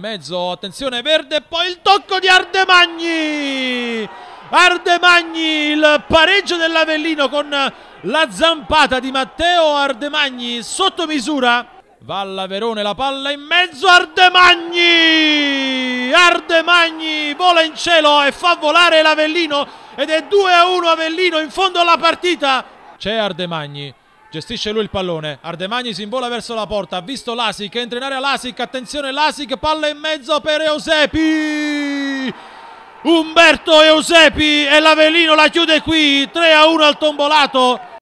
Mezzo, attenzione, verde, e poi il tocco di Ardemagni! Ardemagni, il pareggio dell'Avellino con la zampata di Matteo Ardemagni sotto misura. Valla Verone, la palla in mezzo, Ardemagni! Ardemagni vola in cielo e fa volare l'Avellino ed è 2-1 Avellino in fondo alla partita. C'è Ardemagni, Gestisce lui il pallone. Ardemagni si invola verso la porta. Ha visto Lasic. Entra in area Lasic. Attenzione Lasic. Palla in mezzo per Eusepi. Umberto Eusepi e l'Avelino la chiude qui. 3 a 1 al tombolato.